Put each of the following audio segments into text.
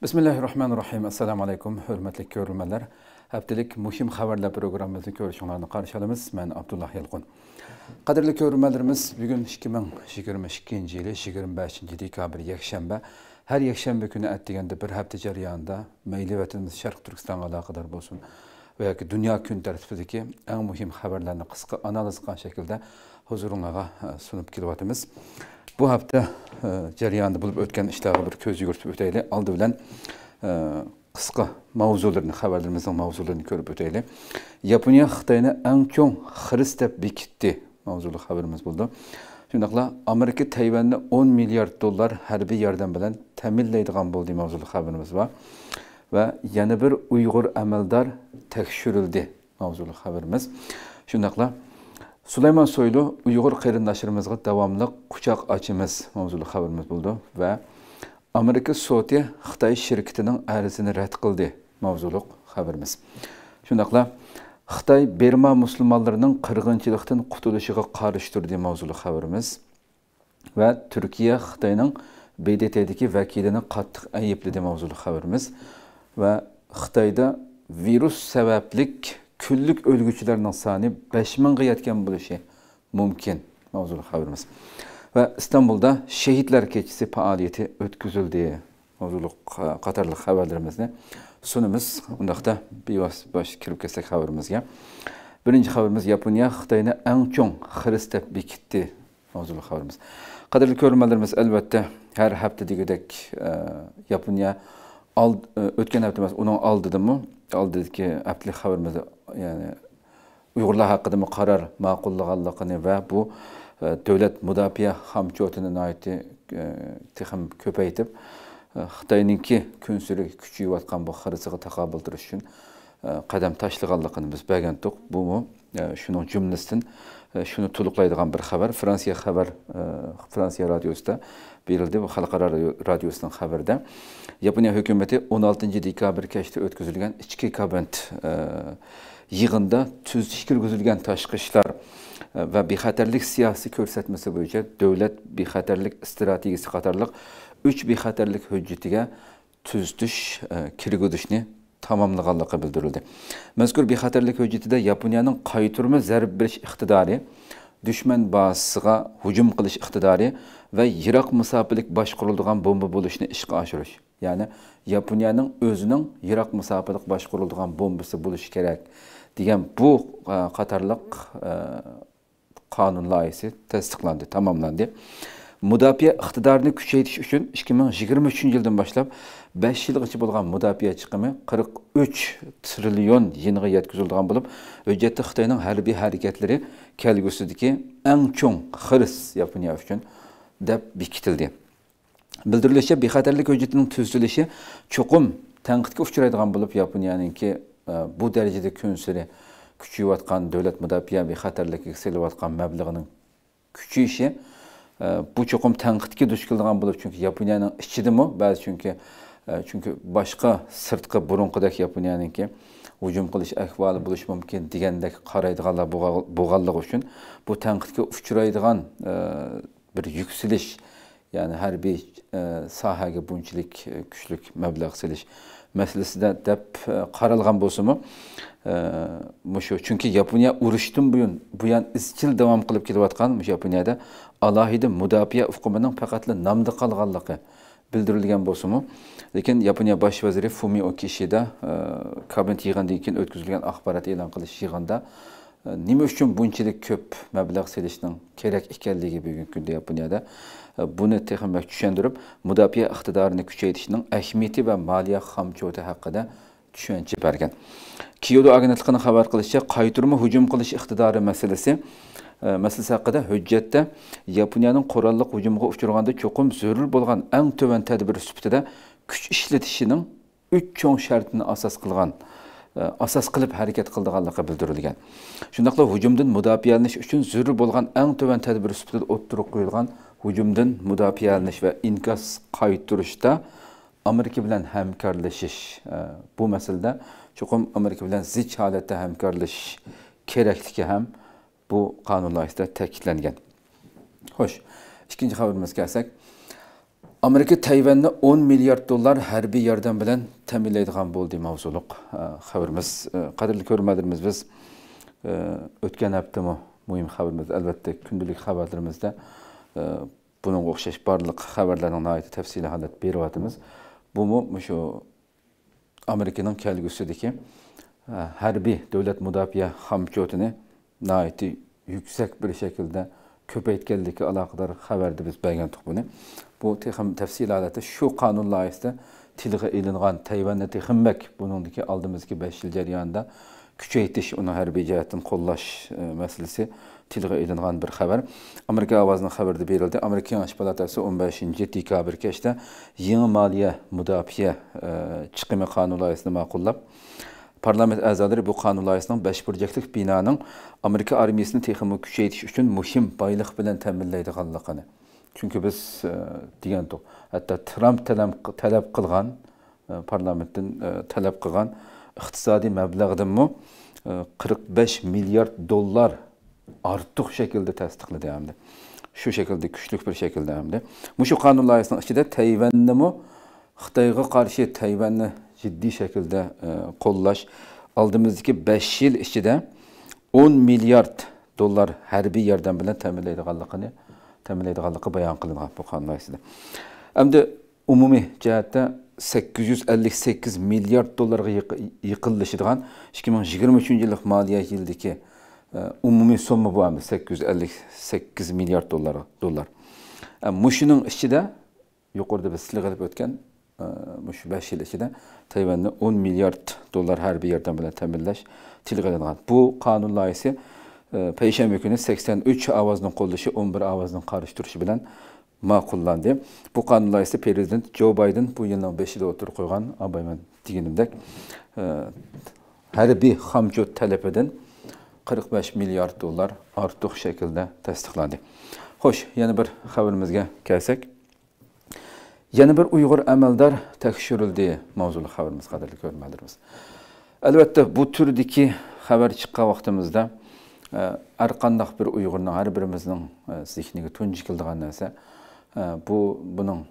Bismillahirrahmanirrahim. Assalamu alaykum, hörmətli görürmənlər. Həftəlik mühim xəbərlər proqramımızın görüşünlərini qarşılamız. Mən Abdullah Yelqun. Qadirli görürmənlərimiz, bu gün 2022-ci il 25-ci dekabr yekşənbə. Hər yekşənbə günü ət deyəndə bir həftə cəryanında məyli vətənimiz Şərq Türkistanla əlaqədar olsun və ya ki dünya gün tərtibindəki ən mühim xəbərlərini qısqa analiz qan şəkildə huzurunuzğa sunub kilovatımız. Bu həftə e, cəryanında bulub ötən işlərə bir göz yürütüb ötəyli, aldı bilən e, qısqa mavzularını, xəbərlərimizin mavzularını görüb ötəyli. Yaponiya Xitayını ən çox xristəb bekitdi mavzulu xəbərimiz buldu. Şundaqla Amerika Tayvanı 10 milyard dollar hərbi yardım bilən təminləydiğan buldu mavzulu xəbərimiz var. Və yana bir Uyğur əməldar təkşürüldü mavzulu xəbərimiz. Şundaqla Süleyman Soylu Uyghur qarindoshimizga davomli quchoq açımız mavzuli haberimiz buldu ve Amerika soti Xitoy shirkitining arzini rad qildi mavzuliq xabarimiz. Shundaqla Xitoy Berma musulmonlarining qirg'inchilikdan qutulishiga qarshi turdi haberimiz ve Türkiye Turkiya Xitoyning BDT'dagi vakilini qattiq ayıpladı mavzulu haberimiz ve Xitayda virüs sebeplik kunlik o'lguchilarning soni besh mingga yetgan bo'lishi mumkin mavzuli xabarimiz va istanbulda shehidlar kechasi faoliyati o'tkazildi mavzuli qatorli xabarlarimizni sunimiz undaqda bevosita kirib ketsak xabarimizga birinchi xabarimiz yaponiya xitoyni eng chong xiris deb bekitdi mavzuli haberimiz. qadrli ko'rmalarimiz elbette her hafta degudek e, yaponiya e, o'tgan hafta emas uning oldidami ki haftalik xabarimizda ya'ni uyg'urlar mı karar ma'qullaganligini va bu e, davlat mudofaa hamkorligini noiti e, Hıhtay'ın ko'paytib künsülü küçüğü vatkan bu xirisiga takabıldır için uchun e, qadam tashlaganligini biz bilgandik bu shuning jumlasidan shuni tuluklaydıgan bir xabar fransiya xabar fransiya radiosida berildi va xalqaro radyosunun haberde. yaponiya hükümeti 16 dekabr ötküzülgen o'tkazilgan ichki e, yığında tüzüş kirgüzülgən tashqi ishlar e, və bexətərlik siyasi göstərməsi boyunca dövlət bexətərlik strategiyası qatarlıq 3 bexətərlik hüccətinə tüzüş e, kirgüzüşni tamamlaganlığı bildirildi. Məzkur bexətərlik hüccətində Yaponiyanın qayıtırma zərb beriş iqtidari düşman bazasına hücum qilish iqtidori va yiroq musofilik boshquriladigan bomba bo'lishni ishga aşırış. ya'ni yaponiyaning o'zining yiroq musofilik boshquriladigan bombası bo'lishi kerak degan bu e, qatorliq e, qonun loyihasi tasdiqlandi tamomlandi mudofaa iqtidorini kuchaytirish uchun ikki ming yigirma uchinchi yildan boshlab besh yilgacha bo'lgan mudofaa chiqimi qirq uch trillion yenga yetkazilgan bo'lib hujjatda xitoyning harbiy harakatlari kelgusidagi eng cho'ng xirs yaponiya uchun bir bekitildi bildirilishicha bexatarlik hujjatining tuzilishi chuqum bulup yapın yani ki bu darajada devlet müdafiye kuchayayotgan hatarlık mudofaa vatkan selayotgan küçüğü işi bu bulup tanqidga duch işçi bo'lib chunki yaponiyaning çünkü ba'zi chunki chunki boshqa kıdaki burunqidek ki hujum qilish ahvoli buluş mumkin digendeki qaraydiganlar buğallık uchun bu tanqidga uchraydigan bir yuksilish ya'ni harbiy sohaga bunçilik, kuchlik mablag' silish masalasida deb e, qaralgan bo'lsinmi e, mushu chunki yaponiya urushdan buyon buyon izchil davom qilib kelayotgan yaponiyada alohida mudofaa uqumining faqatla nomda qolganligi bildirilgan bo'lsinmi lekin yaponiya bosh vaziri fumio kishida e, kabinet yig'indan keyin o'tkazilgan axborot e'lon qilish yig'inida nima uchun bunchalik ko'p mablag' selishning kerak ekanligi bugungi kunda yaponiyada buni texmak tushundirib mudofaa iqtidorini kuchaytirishning ahamiyati va moliya xamchoti haqida tushuncha bergan kyodo agentligining xabar qilishicha qayturma hujum qilish iqtidori masalasi masalasi haqida hujjatda yaponiyaning qurolli hujumga uchraganda cho'qim zarur bo'lgan eng tuvan tadbir sifatida kuch ishlatishining uch cho'ng shartini asos qilgan E, asos qilib harakat qildiganligi bildirilgan shundoqla hujumdan mudofialanish uchun zarur bo'lgan eng tuvan tadbir sifatida o'ttirib qo'yilgan hujumdan mudofialanish va inkas qaytirishda amerika bilan hamkorlashish e, bu masalada chuqur amerika bilan zich holatda hamkorlashish kerakligi ham bu qonun loyihasida ta'kidlangan xo'sh ikkinchi xabarimizga kelsak amerika tayvanni 10 milliard dollar harbiy yordam bilan ta'minlaydigan bo'ldi mavzuliq xabarimiz e, qadrli ko'rmadirmiz biz e, o'tgan haftami muhim xabarimiz albatta kundalik xabarlarimizda e, buning o'xshash barliq xabarlarning nihoyatda tafsili holat beryapmiz mu shu amerikaning kelgusidagi harbiy davlat mudofaa hamkotini nihoyatda yuksak bir shaklda ko'paytganlikka aloqador xabarni biz bergandik buni bu texim təfsil alətə şu qanun layihəsində tilğə elinğan Tayvanı teximmək bunundakı aldığımızdakı 5 il cəryanında küçəytiş onu hərbi cəhətdən qollaş ə, e, məsələsi tilğə elinğan bir xəbər. Amerika avazının xəbərdə verildi. Amerika Yanaş Palatası 15-ci dekabr keçdə yeni maliyyə müdafiə e, çıxımı qanun layihəsini məqullab parlament əzaları bu qanun layihəsinin 5 bürcəklik binanın Amerika armiyasını texniki küçəytiş üçün mühim baylıq bilən təminləydiğanlığını Çünki biz e, degan to'q. Hatto Tramp talab qilgan e, parlamentdan e, talab qilgan iqtisodiy mablag'danmi 45 milyar dolar ortiq şekilde tasdiqladi hamda Şu şekilde küçük bir şekilde shaklda hamda shu qonun loyihasining Tayvan'ı mı, xitoyga karşı Tayvan'ı ciddi şekilde e, kollaş. Aldığımızdaki 5 yıl içinde 10 milyar dolar her bir yerden bilen təmin edilganlıqını təminləydiqanlıqı bayan qılınğan bu qandaysıdır. Əmdə umumi cəhətdə 858 milyard dollarga yıqılışıdığan 2023 yıllık maliye yıldaki e, umumi somma bu hem 858 milyar dolar dolar. E, muşunun işçi de yukarıda bir silah alıp ötken e, Muş 5 yıl içinde Tayvan'da 10 milyar dolar her bir yerden bile teminleş tilgalından. Bu kanun layısı Peyşəmbə günü 83 avazın qollayışı 11 avazın qarışdırışı bilan ma'qullandı. Bu qanunlar isə prezident Jo Biden bu yılın 5-də oturub qoyğan abay mən deganimdək e, hərbi xamcot tələbindən 45 milyard dollar artıq şəkildə təsdiqlandı. Xoş, yəni bir xəbərimizə gəlsək. Yəni bir Uyğur əməldar təkşürüldü mövzulu xəbərimiz qadirli görməlidirmiz. Əlbəttə bu türdəki xəbər çıxan vaxtımızda әр э, қандақ бір ұйғырның әрбіріміздің э, зихниге төнжікілдіған нәрсе э, бұл бұның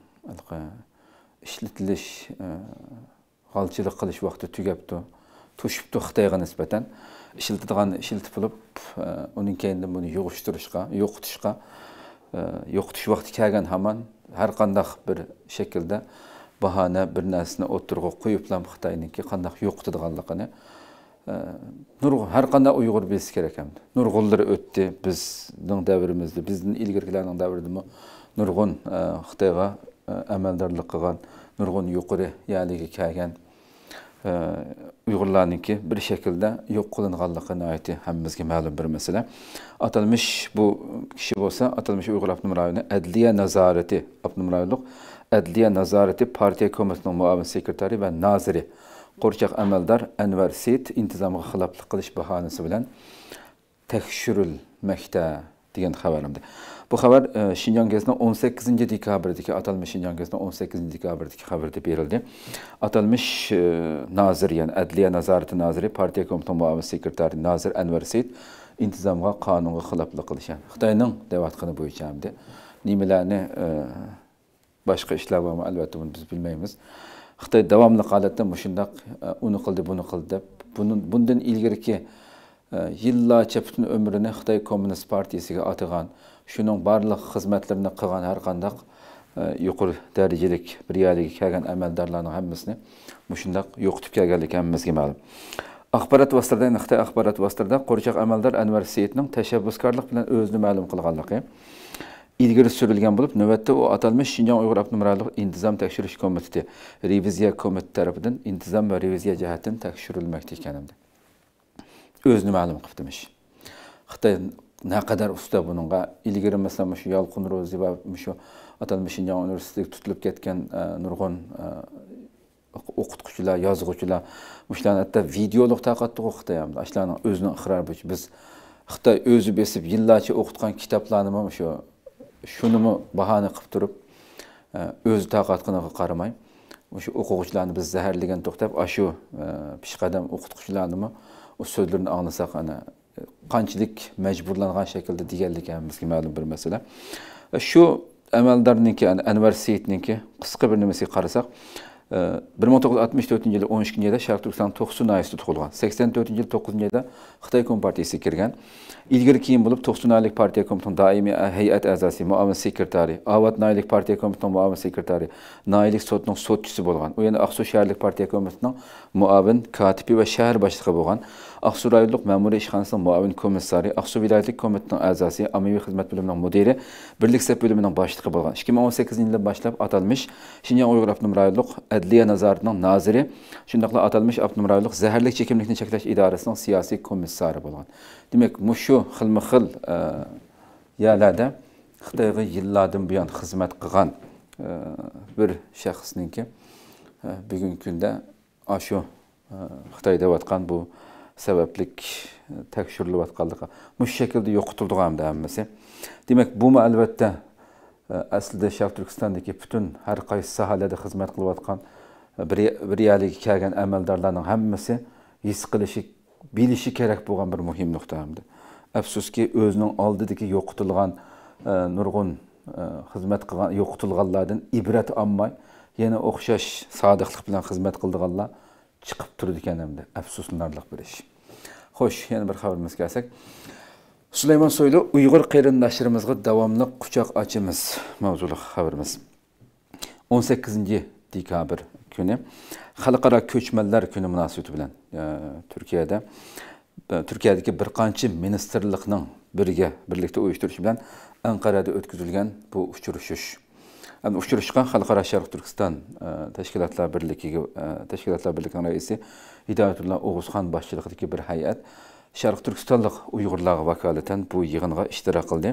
ішлетіліш ғалчылық қылыш уақыты түгепті тұшыпты қытайға нисбатан ishiltadigan ishiltib qilib undan keyin buni yo'qishtirishga yo'qitishga yo'qitish vaqti kelgan hamon har qandaq bir shaklda bahona bir narsani o'tirg'a qo'yib ham qandaq har qanday uyg'ur bilishi kerak ekan nurg'unlar o'tdi bizning davrimizda bizning ilgirgilarning davrida nurg'un xitoyga amaldorlik qilgan nurg'un yuqori yaligi kelgan uyg'urlarniki bir shaklda yo'q qilinganligi noyati hammamizga ma'lum bir masala atalmish bu kishi bo'lsa atalmish uyg'ur abnum rayoni adliya nazorati abnum rayonliq adliya nazorati partiya komissiyasining muavin sekretari va naziri qorxaq əməldar Ənvər Seyid intizamğa xilaflıq qilish bəhanəsi ilə təkşürülməkdə deyən xəbərimdir. Bu xəbər e, Şinjan gəzinə 18-ci dekabrdakı atılmış Şinjan gəzinə 18-ci dekabrdakı xəbərdə verildi. Atılmış e, nazir, yəni Ədliyyə Nazarəti naziri, partiya komitəsinin müavin sekretarı Nazir Ənvər Seyid intizamğa, qanunğa xilaflıq qilish, yəni Xitayının dəvatqını boyunca hamdı. Nimələrini e, başqa işlər var mı? Əlbəttə bunu biz bilməyimiz. Қытай давамлы қалатта мұшындақ ұны қылды, бұны қылды Бұның, бұндан илгерке yillarcha butun өміріні xitoy kommunist partiyasiga атыған shuning барлық xizmatlarini qilgan har qandaq e, yuqori darajalik birgaligiga kelgan amaldorlarning hammasini mushundoq yo'qitib kelganligi hammamizga ma'lum axborot vositalari xitoy axborot vositalari Қорчақ amaldor anvar seyidning tashabbuskorlik bilan o'zini ma'lum ilgari surilgan bo'lib navbatda u atalmish shinjon uyg'ur abnumralik intizom tekshirish komiteti reviziya komiteti tarafidan intizom va reviziya jihatdan tekshirilmoqda ekan o'zini ma'lum qilibdimish xitoy naqadar usta bunga ilgari masalan shu yolqin ro'zi va shu atalmish shinjon universiteti tutilib ketgan e, nurg'un e, o'qituvchilar yozuvchilar shularni hatto videoliq taqatdi xitoy ham shularni o'zini iqrori bo'yicha biz xitoy o'zi besib yillarcha o'qitgan kitoblarni shu shunimi bahona qilib turib o'zi e, toqatqiniga qaramay o'sha o'quvchilarni biz zaharlagan to'xtab e, ana shu peshqadam o'qituvchilarnimi u so'zlarini anglasak ana qanchalik majburlangan shaklda deganligi ham ma'lum bir masala shu e, amaldorniki anvar seyidniki qisqa bir nimasiga qarasak 1964 мың тоғыз жүз алтмыш төртінші жылы он үшінші 84 шартурсан токсунаевди тугулган қытай төртүнчү жылы тогузунчу жылда кытай компартиясы кирген kim bulup болуп токсунайлык партия комитетинин даимий heyet a'zosi muavin sekretari avat naylik partiye komitetining muavin sekretari naylik sotning sotchisi bo'lgan u yana aqsu shaharlik partiya muavin katibi va shahar boshlig'i Aksu rayonluq məmuri işxanasının müavin komissarı, Aksu vilayətlik komitinin əzası, Amevi xidmət bölümünün müdiri, Birlik Səhv bölümünün başlığı olan 2018-ci ildə başlayıb atalmış Şinyan Uyğur Avtonom rayonluq Ədliyyə Nazarının naziri, şundaqla atalmış Avtonom rayonluq Zəhərlik Çəkimlikini Çəkləş İdarəsinin siyasi komissarı olan. Demək, muşu xilmixil e, yerlərdə Xitayğa yıllardan bu yan xizmət qılğan e, bir şəxsninki e, bugungi kunda shu xitoy deyayotgan bu sabablik e, tekshirilayotganligi mush shaklda Demek bu hammasi demak aslında albatta e, aslida sharq turkistondagi butun har qaysi kılı xizmat e, bir biriyaliga kelgan amaldorlarning hammasi his qilishi bilishi kerak bo'lgan bir muhim nuqta özünün afsuski o'zining oldidagi e, nurg'un xizmat qilgan yo'qitilganlardan ibrat olmay yana o'xshash sodiqlik bilan xizmat qildiganlar chiqib turdi ekan hamda afsuslanarli bir ish xo'sh yana bir xabarimizga kelsak sulaymon soylu uyg'ur qarindoshlarimizga davomli quchoq ochamiz mavzuli xabarimiz 18 dekabr kuni xalqaro ko'chmanlar kuni munosabati bilan e, turkiyada e, turkiyadagi bir qancha ministrlikning biriga birlikda uyushtirishi bilan anqarada o'tkazilgan bu uchrashuv endi uchrashgan xalqaro sharq turkiston e, tashkilotlar birligiga e, tashkilotlar birligining raisi hidoyatulla o'g'uzxon boshchiligidagi bir hay'at sharq turkistonlik uyg'urlar vakolatan bu yig'inga ishtirok qildi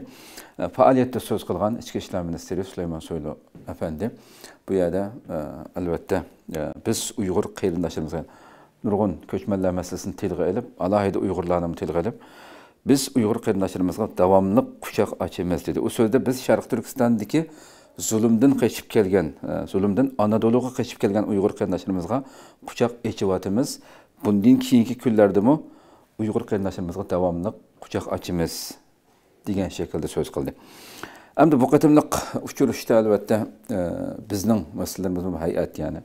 e, faoliyatda so'z qilgan ichki ishlar ministri sulaymon so'ylu afandi bu yerda albatta biz uyg'ur qarindoshlarimizga nurg'un ko'chmanlar masalasini tilga ilib alohida uyg'urlarni tilga ilib biz uyg'ur qarindoshlarimizga davomli quchoq ochamiz dedi u so'zda biz sharq turkistondagi zulmdan qochib kelgan e, zulmdan anadoluga qochib kelgan uyg'ur qarindoshlarimizga quchoq echyapmiz bundan keyingi kunlardami uyg'ur qarindoshlarimizga davomli quchoq ochamiz degan shaklda so'z qildi endi bu qatimliq uchrashishda albatta e, bizning masalalarimiz hay'at ya'ni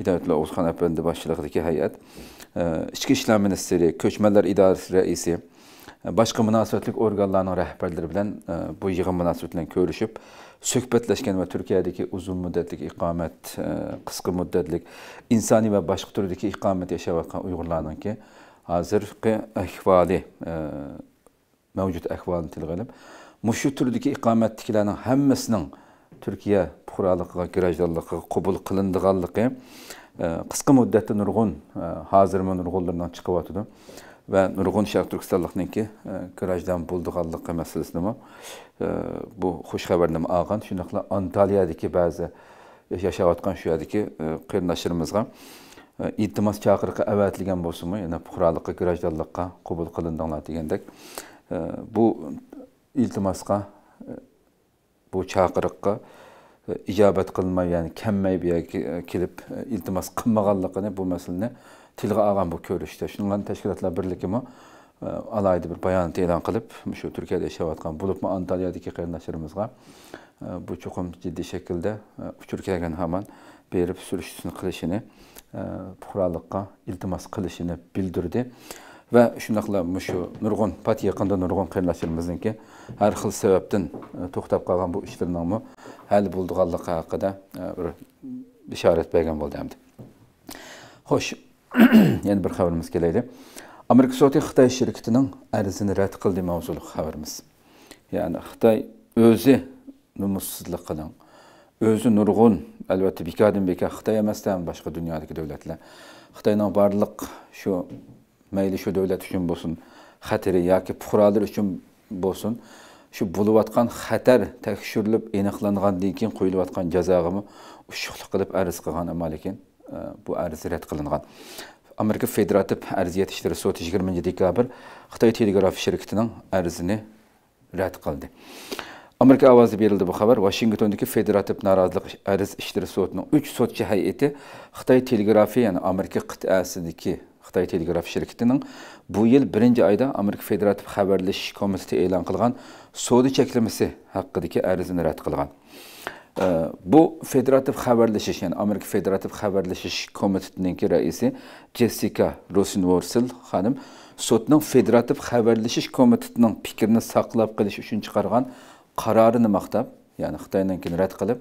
hidoyatullo o'zxon apandi boshchiligidagi hay'at e, ichki ishlar ministri ko'chmanlar idorasi raisi Başka münasibətlik orqanlarının rəhbərləri bilen e, bu yığın münasibətilə görüşüp söhbətləşkən ve Türkiye'deki uzun müddətlik iqamət, kısa e, müddətlik insani ve başka və başqa türlüdəki iqamət ki Uyğurlarınki hazırki əhvali, e, mövcud əhvalını tilgəlib, müşü türlüdəki iqamətdəkilərin həmməsinin Türkiyə puxuralıqı, girajdanlıqı, qubul qılındıqallıqı kısa müddətdə nurgun hazır mı nurğunlarından çıxıb atıdı. va nurg'un sharq turkistonlikniki grajdan e, bo'ldiganligi masalasini e, bu xush xabarni olgan shunaqla antaliyadagi ba'zi yashayotgan shu yerdagi e, qarindoshlarimizga iltimos chaqiriqqa avatilgan mu? yana fuqarolikqa grajdanlikqa qabul qilindinglar degandek bu iltimosga bu chaqiriqqa ijobat qilinmay ya'ni kemmeyi bu yerga kelib iltimos qilmaganligini bu masalani tilga olgan bu ko'rishda shunga tashkilotlar birligimi e, alayida bir bayonot e'lon qilib shu turkiyada yashayotgan bo'libmi antaliyadagi qarindoshlarimizga e, bu chuqur jiddiy shaklda e, uchur kelgan hamon berib surishtirishni qilishini fuqaroliqqa iltimos qilishini bildirdi va shunaqla mushu nurg'un pat yaqinda nurg'un qarindoshlarimizniki har xil sababdan to'xtab qolgan bu ishlarni hal bo'ldiganligi haqida bir ishorat bergan bo'ldi hamdi xo'sh енді бір хабарымыз келеді америка соты қытай шіркітінің арызын рәт қылды маузулық хабарымыз яғни қытай өзі нұмыссызлық қылың өзі нұрғын әлбәтте бекаден бека қытай та басқа дүниедегі дәулетлер қытайның барлық шу мәйлі шу дәулет үшін болсын хатері яки пұқралар үшін болсын болып болыватқан хатар тәкшүрліп анықланғандан кейін қойылып жатқан жазағымы ұшықтық қылып әріз қылған амал екен bu arz rad qilingan amerika federativ arziyat ishlari Sot 20 dekabr xitoy telegraf shirkitining arzini rad qıldı. amerika ovozi berildi bu xabar vashingtondagi federativ norozilik arz ishlari Sotunun 3 sudchi hay'ati xitoy telegrafi ya'ni amerika qit'asidagi xitoy telegraf shirkitining bu yil 1. oyda amerika federativ xabarlashish komiteti e'lon qilgan sudi cheklamasi haqidagi arzini rad qilgan bu federativ xabarlashish ya'ni amerika federativ xabarlashish ki raisi jessika Rosenworcel xonim sudning federativ xabarlashish komitetinin fikrini saqlab qolish uchun chiqargan qarorini maqtab ya'ni xitoydan keyin rad qilib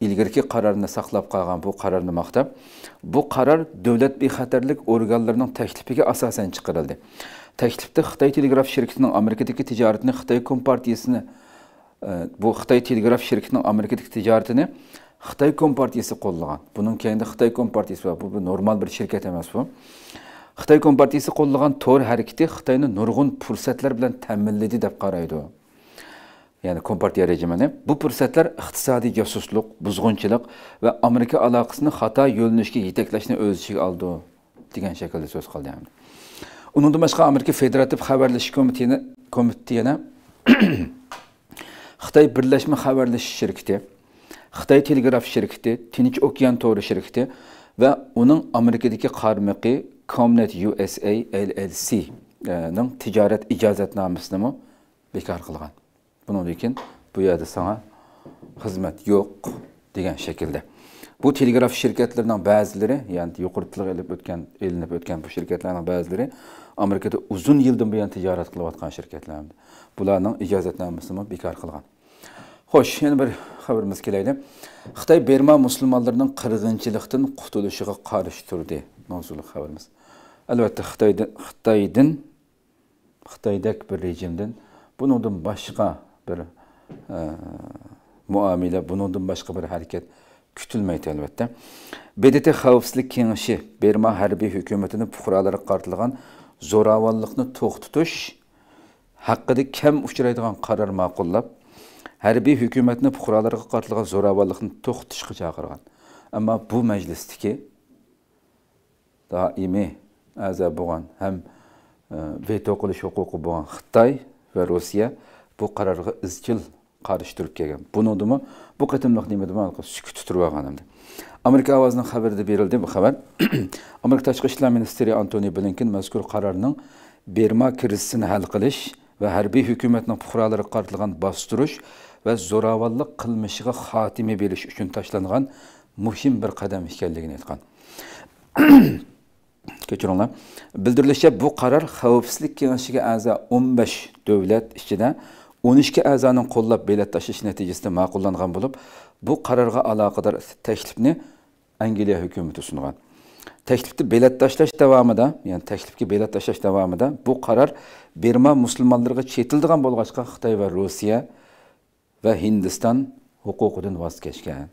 ilgarki qarorni saqlab qolgan bu qarorni maqtab bu qaror davlat bexatarlik organlarining təklifiga asosan chiqarildi Təklifdə xitoy telegraf şirkətinin amerikadagi ticarətini xitoy kompartiyasini bu xitoy telegraf shirkitining amerikadagi tijoratini xitoy kompartiyasi qo'llagan buning keyinda xitoy kompartiyasi va bu normal bir shirkat emas bu xitoy kompartiyasi qo'llagan to'r harakati xitoyni nurg'un fursatlar bilan ta'minlaydi deb qaraydi ya'ni kompartiya rejimini bu fursatlar iqtisodiy josuslik buzg'unchilik va amerika aloqasini xato yo'linishga yetaklashni o'z ichiga oldi degan shaklda so'z qildi undan boshqa amerika federativ xabarlash komitini yana xitoy birlashma xabarlashish shirkiti xitoy telegraf shirkiti tinch okean to'g'ri shirkiti va uning amerikadagi qarmiqi comnet usa llc e, ning tijorat ijozatnomasini bekor qilgan buni lekin bu yerda sana xizmat yo'q degan shaklda bu telegraf shirkatlarining ba'zilari ya'ni yuqori tilga ilib o'tgan ilinib o'tgan bu shirkatlarning ba'zilari amerikada uzun yildan buyon tijorat qilayotgan shirkatlar bularning ijozatnomasini bekor qilgan Хош, енді бір қабырмыз келейді. Қытай Берма мұслымаларының қырғыншылықтың құтылышығы қарыш түрде. Мұзулық қабырмыз. Әлбәтті Қытайдың, Қытайдәк бір режимдің, бұныңдың башқа бір ә, муамилі, бұныңдың башқа бір әрекет күтілмейді әлбәтті. Бедеті қауіпсілік кеніші Берма әрбей хүкеметінің пұқыралары қартылыған зоравалылықны тоқтытыш, حقیقی кем افشاریدگان قرار ما harbiy hukumatni fuqarolarga qartilgan zo'ravonlikni to'xtatishga chaqirgan ammo bu daimi doimiy a'zo bo'lgan ham e, veto qilish huquqi bo'lgan xitoy va rossiya bu qarorga izchil qarshi turib kelgan bunidimi bu qatimliq nima dema sukut turib tutur endi amerika ovozining xabarida berildi bu xabar amerika tashqi ishlar ministri Antony Blinken mazkur qarorning berma krizisini hal qilish ve harbi hükümetin puhraları kartılgan bastırış ve zoravallık kılmışıga hatimi beliş üçün taşlangan muhim bir kadem işkelliğini etkan. Keçirinler. Bildirilişe bu karar Havfislik Kengaşı'ga aza 15 devlet işçiden 12 azanın qo'llab belet tashish natijasida ma'qullangan bulup, bu qarorga aloqador taklifni angliya hükümeti sungan taklifni taşlaş devamı davomida ya'ni taklifga taşlaş devamı davomida bu qaror berma musulmonlarga chetildigan bo'lg'achqa xitoy va rossiya va hindiston huquqidan voz kechgan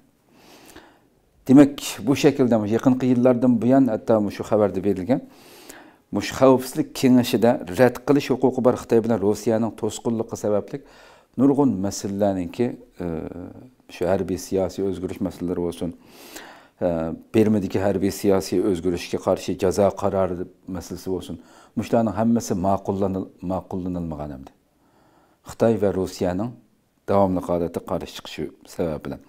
demak bu shaklda yaqinqi yillardan buyon hatto shu xabarda berilgan mush xavfsizlik kengashida rad qilish huquqi bor xitoy bilan rossiyaning to'sqinligi sebeplik, nurg'un masalalarniki e, shu e, harbiy siyosiy o'zgarish masalalari bo'lsin Bermədəki hərbi siyasi özgürlükə qarşı cəza qərarı məsələsi olsun. Müşlərin hamısı maqullanıl maqullanılmagan hamdı. Xitay və Rusiyanın davamlı qarata qarşı çıxışı səbəbindən.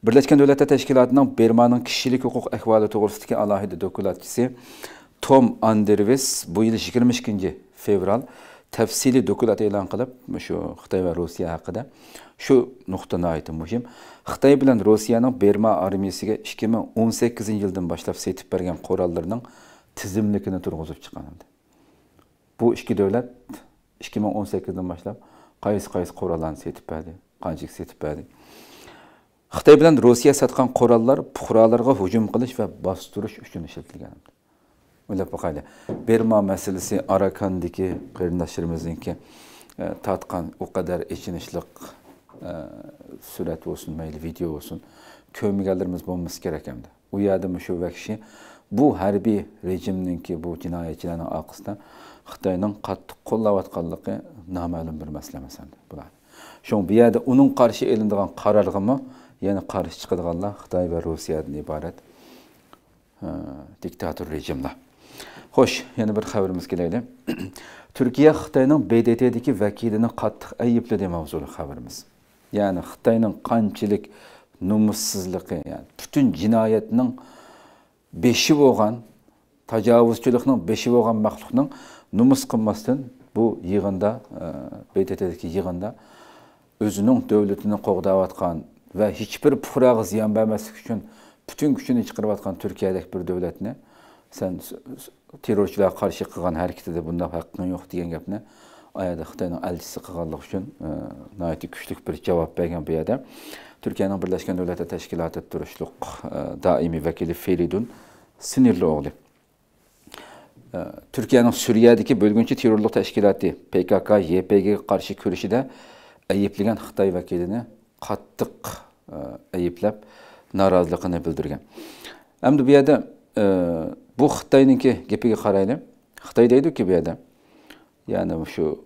Birləşmiş Dövlətlər Təşkilatının Bermanın kişilik hüquq əhvalı toğrusudakı alohida dokumentçisi Tom Andervis bu il 22 fevral təfsili dokument elan qılıb, şu Xitay və Rusiya haqqında şu nöqtəni aytdı mühim. xitoy bilan rossiyaning berma armiyasiga 2018 yildan boshlab setib bergan qurollarning tizimligini turg'izib chiqqan edi bu ikki davlat 2018 dan boshlab qaysi qaysi qurollarni setib berdi qanchalik setib berdi xitoy bilan rossiya sotgan qurollar fuqarolarga hujum qilish va bostirish uchun ishlatilgan o'ylab faqatgina berma masalasi arakandiki qarindoshlarimizningki e, tatqan o'qadar u qadar ichinishliq Ee, surat olsun, mayli video bo'lsin ko'mganlarimiz bo'lmasa kerak hamda u yerda shu va kishi bu harbiy rejimninki bu jinoyatchilarni orqasidan xitoyning qattiq qo'llayotganligi noma'lum bir masala masalan bular shu bu yerda uning qarshi ilinadigan qarorgami karşı qarshi chiqadiganlar xitoy va rossiyadan iborat e, diktator rejimle. Hoş yana bir xabarimiz kelaylik Türkiye xitoyning BDT'deki vakilini qattiq aybladi mavzuli xabarimiz yani Xitay'nın kançılık numussizligi, yani bütün jinoyatning beshi bo'lgan, tajovuzchilikning beshi bo'lgan mahluqning numus qilmasdan bu yig'inda, e, BTTdagi yig'inda o'zining davlatini qo'g'dayotgan va hech bir puhraga ziyon bermaslik uchun butun kuchini chiqarayotgan Turkiyadagi bir davlatni sen terrorchilarga qarshi qilgan harakatida bunday haqqing yo'q degan gapni oyada xitoyning elchisi qilganligi uchun e, nihoyatda kuchli bir javob bergan bu yerda turkiyaning birlashgan davlatlar tashkiloti turishliq e, doimiy vakili feridun sinirli o'g'li e, turkiyaning suriyadagi bo'lgunchi terrorlik tashkiloti pkk ypgga qarshi kurashida ayblagan xitoy vakilini qattiq ayiblab noroziligini bildirgan endi bu yerda bu xitoyniki gapiga qaraylik xitoy deydiki bu yerda yani şu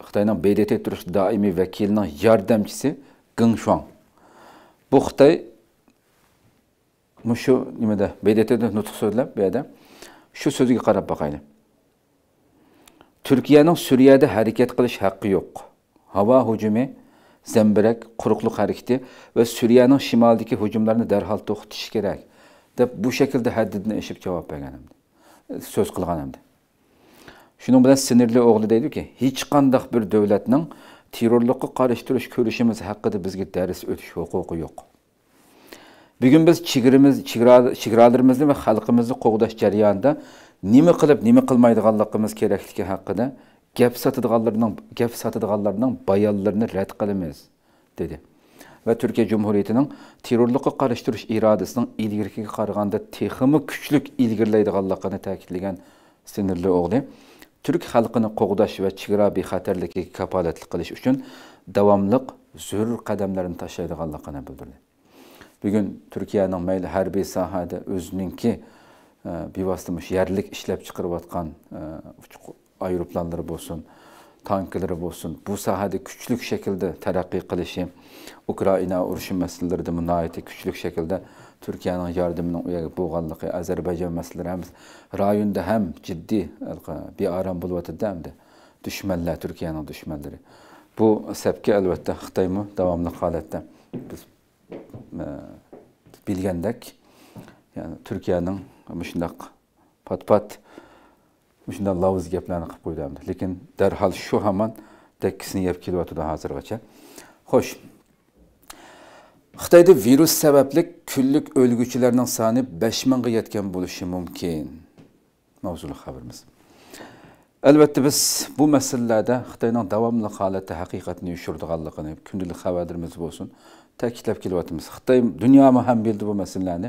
Xitayning BDT turish doimiy vakilining yordamchisi Geng Shuang. Bu Xitoy shu nimada BDTda nutq so'zlab bu adam şu sözü qarab boqayli. Turkiyaning Suriyada harakat qilish haqqi yo'q. Havo hujumi, zambirak, quruqlik harakati va Suriyaning shimolidagi hujumlarni darhol to'xtatish kerak de bu şekilde haddini ishib javob berganimdi. So'z qilganimdi. Şunun bilen sinirli oğlu deydi ki, hiç kandak bir devletinin terörlükü karıştırış görüşümüz hakkında bizge ders ötüş hukuku yok. Bugün biz çigirimiz, çigiralarımızı ve halkımızı qoğdaş jarayonida nima qilib, nima qilmaydiganligimiz kerakligi haqida gap sotadiganlarning gap sotadiganlarning bayonlarini rad qilamiz dedi. va Türkiye Cumhuriyeti'nin terörlükü karıştırış iradesinin ilgirkiga qaraganda texmi kuchlik ilgirlaydiganligini ta'kidlagan sinirli o'g'li turk xalqini qo'g'dash va chegara bexatarligiga kapolatlik qilish uchun davomliq zurur qadamlarni tashlaydiganligini bildirdi bugun turkiyaning mayli harbiy sohada o'zininki e, bevosita mush yerlik ishlab chiqarayotgan e, aeroplanlari bo'lsin tanklari bo'lsin bu sohada kuchlik shaklda Ukrayna qilishi ukraina urushi masalalarida küçülük kuchlik shaklda Türkiye'nin yardımına uyarıp boğallıqı, Azərbaycan məsələləri həm rayonda həm ciddi bir aram bulvatı həm də düşmənlər, Türkiyənin düşmənləri. Bu sebke əlbəttə Xitayımı devamlı halətdə biz ə, e, bilgəndək, yəni Türkiyənin müşündaq pat-pat müşündaq lavuz gəplərini qıb qoydu həm derhal şu hemen şu haman dəkkisini yeb kilvatıda hazırgacha. Hoş. xitoyda virus sababli kunlik o'lguchilarning soni besh mingga yetgan bo'lishi mumkin mavzuli xabarimiz albatta biz bu masalalarda xitoyning davomli holati haqiqatni yushirdiganligini kundalik xabarlarimiz bo'lsin ta'kidlab kelyapmiz xitoy dunyomi ham bildi bu masalalarni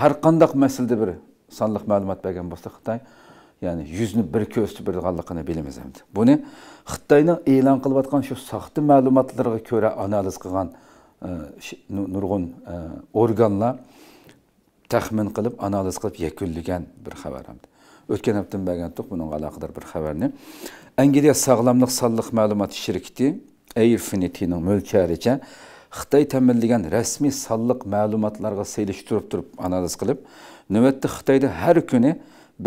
har qandaq masalada bir sonliq ma'lumot bergan bo'lsa xitoy ya'ni yuzni bir ko'rsatib berganligini bilamiz endi buni xitoyning e'lon qilayotgan shu soxta ma'lumotlarga ko'ra analiz qilgan nurg'un organlar taxmin qilib analiz qilib yakunlagan bir xabar hamdi o'tgan hafta bergandik bunga aloqador bir xabarni angliya sog'lomlik sonliq ma'lumot shirkiti airfinityning mo'lcharicha xitoy ta'minlagan rasmiy sonliq ma'lumotlarga selishtirib turib analiz qilib navbatda xitoyda har kuni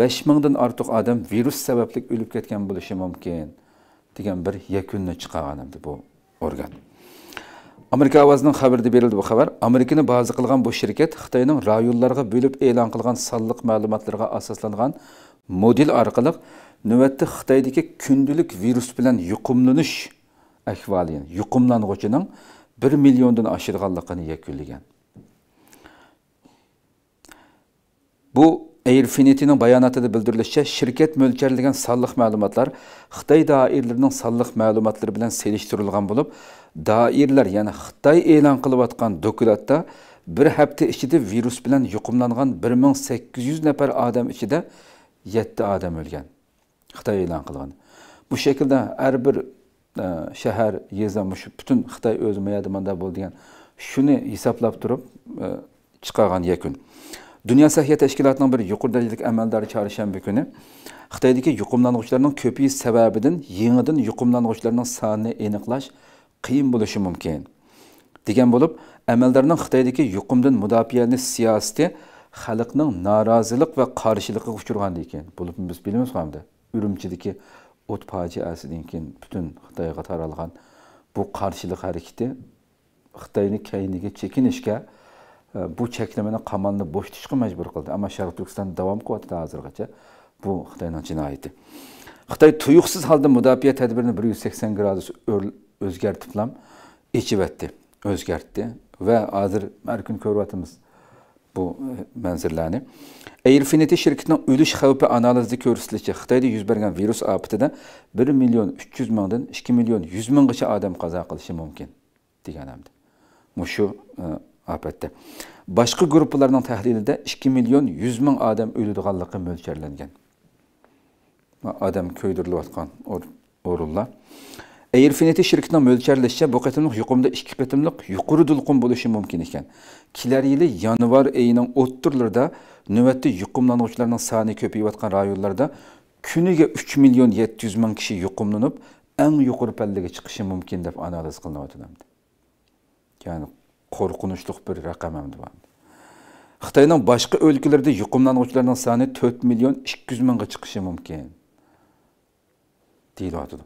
besh mingdan ortiq odam virus sababli o'lib ketgan bo'lishi mumkin degan bir yakunni chiqargan bu organ amerika ovozining xabarida berildi bu xabar amerikani baza qilgan bu shirkat xitoyning rayonlarga bo'lib e'lon qilgan sonliq ma'lumotlarga asoslangan model orqali navbatda xitoydagi kundalik virus bilan yuqumlanish ahvoli yani yuqumlang'uchining bir milliondan oshirganligini yakunlagan bu Airfinity'nin bayonotida bildirilishicha shirkat mülkerligen sallıq ma'lumotlar xitoy dairlerinin sallıq ma'lumotlari bilan seliştirilgan bo'lib dairler yani Xitay ilan qilayotgan dokladda bir hafta içinde virüs bilen yuqumlangan 1800 nafar adam içinde 7 adam o'lgan xitoy e'lon qilgan bu şekilde her bir e, shahar yeza shu butun xitoy o'zi mayadi manda bo'ldi degan shuni hisoblab turib e, chiqargan yakun dunyo sahya tashkilotining bir yuqori darajalik amaldori chorshanba kuni xitoydagi yuqumlanuvchilarning ko'payish sababidan yangidan yuqumlanuvchilarning sahne aniqlash qiyin bo'lishi mumkin degan bo'lib amaldorning xitoydagi yuqumdan mudofiyani siyosati xalqning norozilik va qarshiligiga uchragan ekan buni biz bilamiz hamda urumchidagi o't fojiasidan keyin butun xitoyga taralgan bu qarshilik harakati xitoyni kayniga chekinishga e, bu cheklamani bo'sh bo'shatishga majbur qildi ammo sharq turkiston davom qilyapti hozirgacha bu xitoyning jinoyati Xitay tuyuqsiz halda müdafiə tədbirini 180 qradus özgərtib lan içib etdi, özgərtdi və hazır hər gün görürətimiz bu e, mənzərələri. Airfinity şirkətinin ölüş xəbəri analizi göstərir ki, Xitayda yüz bərgən virus apitida 1 milyon 300 mindən 2 milyon 100 min qıça adam qaza qılışı mümkün deyənəmdi. E, bu şu apitdə. Başqa qruplarının təhlilində 2 milyon 100 min adam ölüdüğanlıqı mölkərləngən. adam көйдүрүлүп atkан орулла эйрфинети ширктин мөлчәрлешчә бу кытымлык юкумда икки кытымлык юкуры дулкун болушу мөмкин экен. Киләр йылы январ айының оттырларда нөвәтте юкумланучыларның саны көпәйеп аткан районларда күнегә 3 миллион 700 мең кеше юкумланып, иң юқоры пәллеге чыгышы мөмкин дип анализ кылынып атыдым. Яни коркунучлык бер рәкъәм инде бу. Хитаенның башка өлкәләрдә юкумланучыларның саны 4 миллион 200 меңгә чыгышы мөмкин тыйылып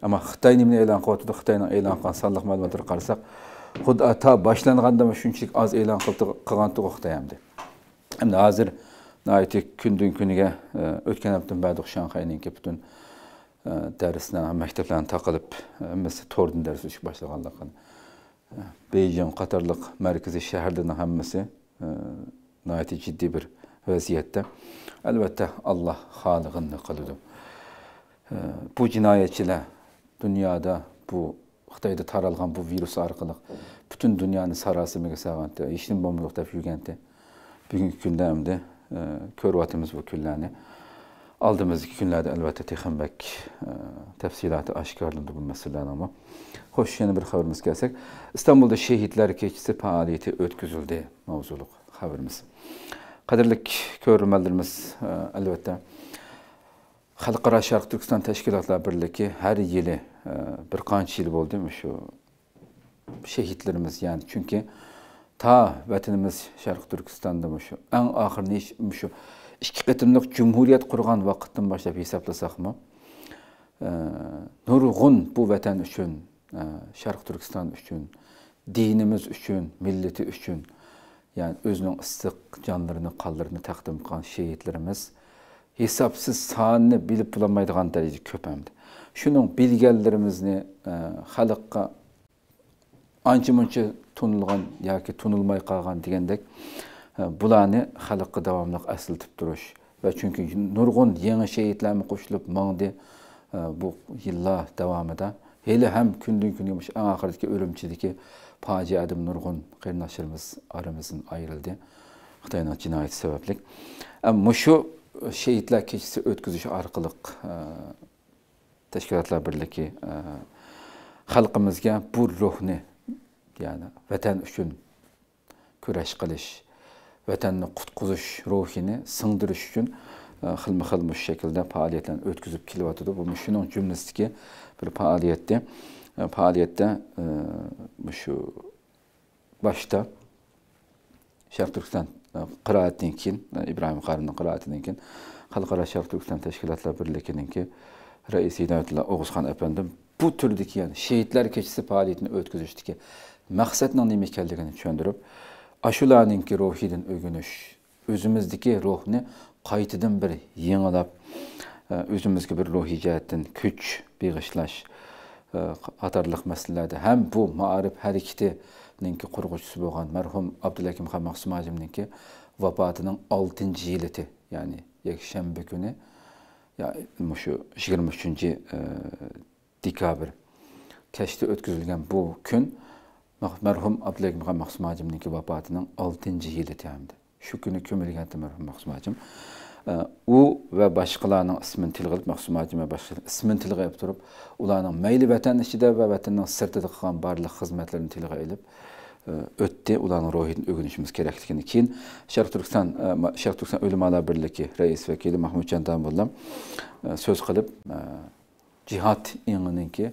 Ама Қытай немне элан кылып атыды, Кытайдын элан кылган сандык маалыматтарга карасак, худа та башланганда ушунчалык аз элан кылып кылган тугу Кытай эмди. Эмне азыр наайти күндүн күнүгө өткөн аптын баардык Шанхайдынки бүтүн дәрісінен мектеплерін тақылып, әмесі тордың дәрісі үшік башлағандықтан. Бейжің қатарлық мәркізі шәһәрдің әмесі найти жидді бір вәзиетті. Әлбәтте Аллах халығын қылуды. bu cinayətçilər dünyada bu Xitayda taralğan bu virus arqılıq bütün dünyanı sarasımı qısağandı, işin bomba yoxda yürgəndi. Bugünkü gündə əmdi körvatımız bu günlərini. Aldığımızdakı günlərdə əlbəttə Texənbək e, təfsilatı aşkarlandı bu məsələlər amma. Xoş, yeni bir xəbərimiz gəlsək. İstanbulda şəhidlər keçisi fəaliyyəti ötküzüldü mövzuluq xəbərimiz. Qadirlik görmələrimiz e, əlbəttə Xalqaro Sharq Turkiston Tashkilotlar Birligi har yili e, bir qancha yil bo'ldimi şu şehitlerimiz ya'ni çünkü ta vatanımız şu en Sharq Turkistonda shu şu oxir shu ikki qitimliq jumhuriyat qurgan vaqtdan boshlab hisoblasakmi e, nurg'un bu vatan uchun e, Sharq Turkiston uchun dinimiz için milleti için ya'ni o'zining issiq jonlarini qonlarini taqdim qilgan shahidlarimiz hesapsız sanını bilip bulamaydigan derece köpemdi. Şunun bilgelerimizni e, halkka anca mınca tunulgan ya ki tunulmay kalgan digendek e, bulanı halkka devamlı asıltıp duruş. Ve çünkü nurgun yeni şehitlerimi koşulup mağdı e, bu yıllar devamında. Hele hem kündün gün yumuş en ahırdaki ölümçideki paci adım nurgun kırnaşırımız aramızın ayrıldı. Xitay'ın cinayet sebeplik. Ama şu shehidlar kechasi o'tkazish orqali e, tashkilotlar birligi e, xalqimizga bu ruhni ya'ni vatan uchun kurash qilish vatanni qutqizish ruhini singdirish uchun e, xilma xil mush shaklda faoliyatlarni o'tkazib kelyotidi bu shuning jumlasidagi bir faoliyatda faoliyatda shu boshda sharq turkiston qiroatdan keyin ibrohim qarimni qiroatidan keyin xalqaro sharq turkiston tashkilotlar birligininki raisi inoyatullo o'g'izxon apandim bu turdagi ya'ni shehidlar kechasi faoliyatini o'tkazishdiki maqsadning nima ekanligini tushuntirib ashulaninki ruhidan o'rganish o'zimizniki ruhni qaytadan bir yangilab e, o'zimizga bir ruhiy jihatdan kuch beg'ishlash e, qatorliq masalalarda ham bu maarif harakati ninki qurg'uvchisi bo'lgan marhum abdulakim xan mahsumajimniki vafotining oltinchi yiliti ya'ni yakshanba kuni shu yigirma uchinchi e, dekabr kashda o'tkazilgan bu kun marhum abdulakim xan mahsumajimniki vafotining oltinchi yiliti hamda shu kuni ko'milgan marhum mahsumajim e, u va boshqalarning ismini til qilib mahsumajim va boshqa ismini til qilib turib ularning mayli vatan ichida va vatanning sirtida qilgan barliq xizmatlarini tilga ilib Ee, ötdi ulan rohin ögünüşümüz kerekligini keyin sharq turkiston sharq e, turkiston o'limalar birligi rais vakili e, söz dambulla e, cihat qilib ki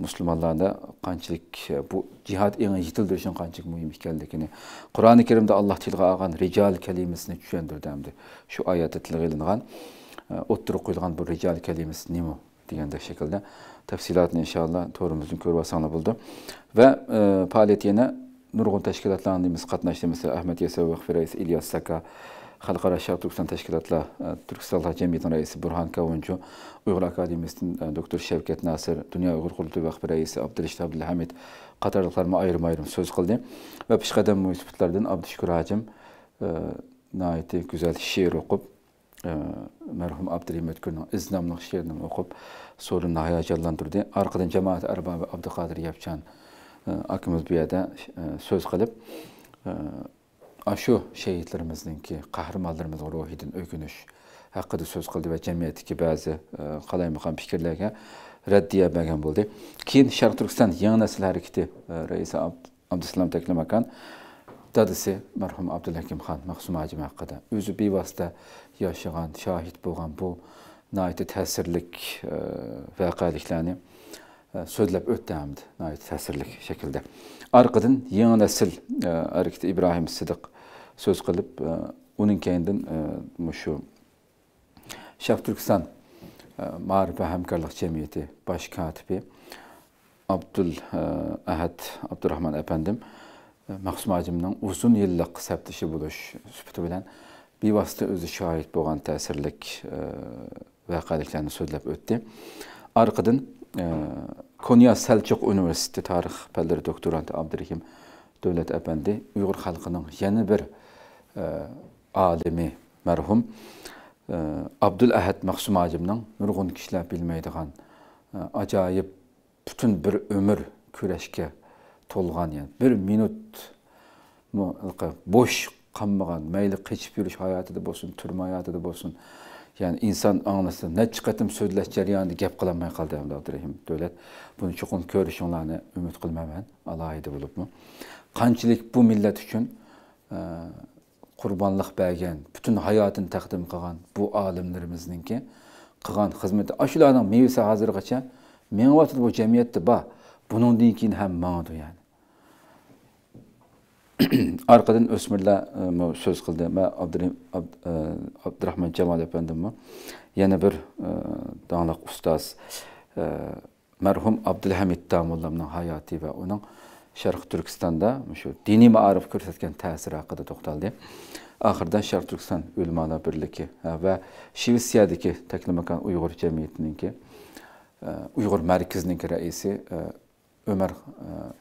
Müslümanlar da qanchalik bu cihat jihod ingi yetildirishning qanchalik muhim ekanligini qur'oni karimda alloh tilga olgan rijal kalimasini tushuntirdi şu ayet tilga ilingan o'ttirib qo'yilgan bu rijal kalimasi nima degandek shaklda tafsilotni inshaalloh to'rimizdan ko'rib olsanglar bo'ldi va e, faoliyat yana nurg'un təşkilatlarına biz qatnaşdıq. Məsələn, Əhməd Yəsəvov rəis İlyas Saka, Xalqara Şərq Türkistan təşkilatlar e, Türk Silahlı Cəmiyyətinin rəisi Burhan Kavuncu, Uyğur Akademiyasının e, doktor Şəvkət Nasir, Dünya Uyğur Qurultu Vəqfi rəisi Abdüliştah Abdülhamid qatarlıqlarıma ayrım-ayrım söz qıldı və pişqədəm müsbitlərdən Abdüşkür Hacim e, naiti gözəl şeir oxub mərhum Abdülhamid Ötkürün İznamlıq şeirini oxub sorunu həyəcanlandırdı. Arqadan cəmaət ərbabı Abdülqadir Yapçan Akimizbiyədə e, söz qılıb aşu şəhidlərimizinki, qəhrəmanlarımızın ruhidən ögünüş haqqında söz qıldı və cəmiyyətdəki bəzi e, qalayməqam fikirlərə rəddiyə bəyan oldu. Keyin Şərq Türkistan Yeni Nəsil Hərəkəti e, rəisi Abdüsəlam Təkliməkan dadısı mərhum Abdülhəkim xan Məxsum Hacim haqqında özü bivasitə yaşayan, şahid olan bu nəhayət təsirlik vəqəliklərini сөзләп өтті әмді, найт тәсірлік шекілді. Арқыдың еңі нәсіл әрекеті İbrahim Sıdıq söz қылып, оның кейіндің мұшу Şərq Türkistan e, Marifə Həmkarlıq Cəmiyyəti Baş Katibi Abdül e, Əhəd Abdurrahman Əpəndim e, məxsum acımdan uzun yıllıq səbdişi buluş sübutu bilən bir vasitə özü şahid boğan təsirlik vəqəliklərini sözləb ötdü. Arqıdın Äh, Konya Selçuk Üniversitesi tarix pelleri doktoranti Abdurrahim Dövlət Efendi, Uygur halkının yeni bir ə, äh, alimi mərhum äh, Abdül Əhəd Məxsum Acibnin nurgun bilmeydi bilməydiğən acayip bütün bir ömür küreşke tolgan yani bir minut boş qalmagan, meyli keçib yürüyüş hayatı da bolsun, türme hayatı da bolsun, Yani insan anlasın, ne çıkartım sözləş cəryanı gəp qılanmaya qaldı əvladır rəhim dövlət. Bunu çoxun görüşünlərini ümid qılməmən, alaydı olubmu? Qançilik bu millet için ə, e, qurbanlıq bəgən, bütün hayatın takdim qılan bu alimlərimizin ki, qılan xizməti, aşılarının hazır hazırqaça, mənvatı bu cemiyette bax, bunun deyin hem həm yani. arqadan o'smirlar e, so'z qildi man abdurahmon e, jamol apandimmi yana bir e, dangliq ustoz mərhum Abdülhamid Damullamın həyatı və onun Şərq Türkistanda şu dini maarif göstərən təsiri haqqında toxtaldı. Axırda Şərq Türkistan Ülmalar Birliyi və Şveysiyadakı Təklimakan Uyğur Cəmiyyətininki Uyğur mərkəzinin rəisi Ömər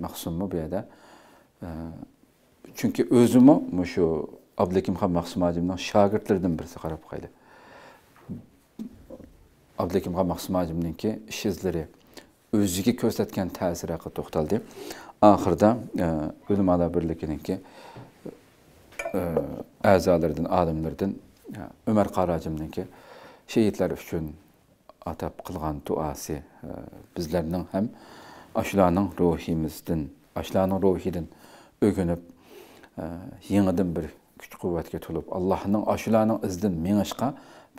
Məxsummu bu yerdə chunki o'zimi shu abdulakimxon mahsumadiyevni shogirdlaridan birisi qarab qaydi abdulakimxon mahsumadiyevninki ish izlari o'ziga ko'rsatgan ta'siri haqida to'xtaldi oxirida ulamolar e, birliginiki e, a'zolaridan olimlardan e, umar qarojimniki shahidlar uchun atab qilgan duosi bizlarning ham ashulaning ruhimizdan ashulaning ruhidan o'ginib yangidan bir kuch quvvatga to'lib allohning ashularning izidan mengishga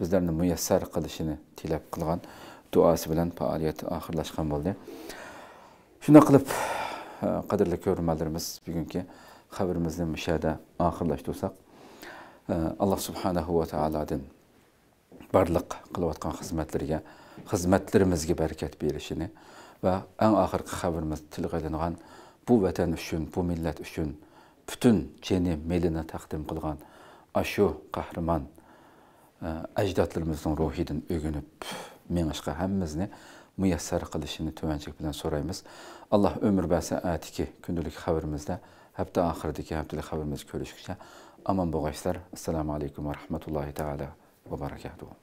bizlarni muyassar qilishini tilab qilgan duosi bilan faoliyat oxirlashgan bo'ldi shunday qilib qadrli ko'rmanlarimiz bugungi xabarimizni mushada oxirlashtirsak alloh subhanahu va taolodan barliq qilayotgan xizmatlarga xizmatlarimizga barakat berishini va eng oxirgi xabarimiz tilg'ilingan bu vatan uchun bu millat uchun bütün ceni melini təqdim qılğan aşu qəhrəman e, əcdadlarımızın ruhidən ögünüb meğişqə həmmizini müyəssər qilishini tövəncik bilən so'raymiz. Alloh ömür bəsi ətiki gündəlik xəbərimizdə, həftə axırdakı həftəlik xəbərimiz görüşükcə aman bo'g'aysizlar. Assalomu alaykum va rahmatullohi taala va barakatuh.